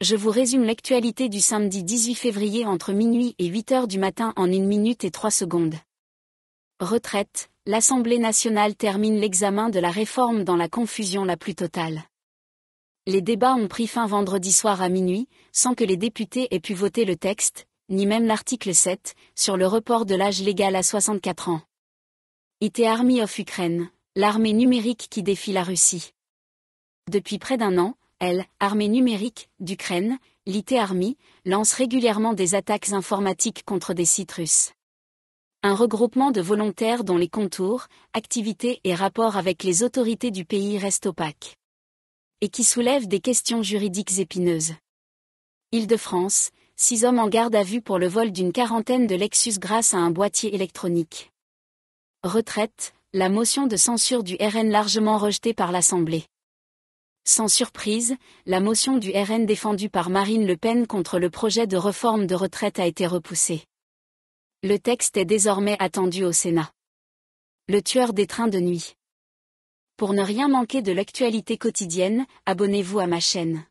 je vous résume l'actualité du samedi 18 février entre minuit et 8 heures du matin en 1 minute et 3 secondes. Retraite, l'Assemblée nationale termine l'examen de la réforme dans la confusion la plus totale. Les débats ont pris fin vendredi soir à minuit, sans que les députés aient pu voter le texte, ni même l'article 7, sur le report de l'âge légal à 64 ans. IT Army of Ukraine, l'armée numérique qui défie la Russie. Depuis près d'un an, elle, armée numérique, d'Ukraine, l'IT Army, lance régulièrement des attaques informatiques contre des sites russes. Un regroupement de volontaires dont les contours, activités et rapports avec les autorités du pays restent opaques. Et qui soulève des questions juridiques épineuses. Île-de-France, six hommes en garde à vue pour le vol d'une quarantaine de Lexus grâce à un boîtier électronique. Retraite, la motion de censure du RN largement rejetée par l'Assemblée. Sans surprise, la motion du RN défendue par Marine Le Pen contre le projet de réforme de retraite a été repoussée. Le texte est désormais attendu au Sénat. Le tueur des trains de nuit. Pour ne rien manquer de l'actualité quotidienne, abonnez-vous à ma chaîne.